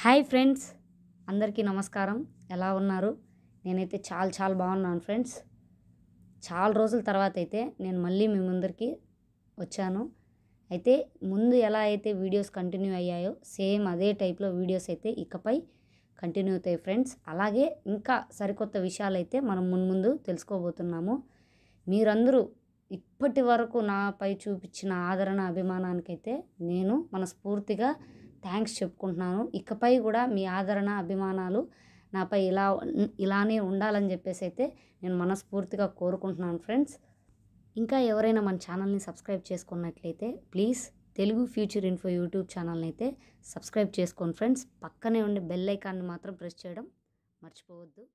hi friends అందరికీ నమస్కారం ఎలా ఉన్నారు నేనైతే చాలా చాలా బాగున్నాను ఫ్రెండ్స్ చాలా రోజుల తర్వాత అయితే నేను మళ్ళీ మీ ముందరికి వచ్చాను అయితే ముందు ఎలా అయితే వీడియోస్ కంటిన్యూ అయ్యాయో సేమ్ అదే టైప్లో వీడియోస్ అయితే ఇకపై కంటిన్యూ అవుతాయి ఫ్రెండ్స్ అలాగే ఇంకా సరికొత్త విషయాలు అయితే మనం మున్ముందు తెలుసుకోబోతున్నాము మీరందరూ ఇప్పటి వరకు నాపై చూపించిన ఆదరణ అభిమానానికైతే నేను మనస్ఫూర్తిగా థ్యాంక్స్ చెప్పుకుంటున్నాను ఇకపై కూడా మీ ఆదరణ అభిమానాలు నాపై ఇలా ఇలానే ఉండాలని చెప్పేసి అయితే నేను మనస్ఫూర్తిగా కోరుకుంటున్నాను ఫ్రెండ్స్ ఇంకా ఎవరైనా మన ఛానల్ని సబ్స్క్రైబ్ చేసుకున్నట్లయితే please Telugu future info YouTube ఛానల్ని అయితే సబ్స్క్రైబ్ చేసుకోండి ఫ్రెండ్స్ పక్కనే ఉండే బెల్ ఐకాన్ని మాత్రం ప్రెస్ చేయడం మర్చిపోవద్దు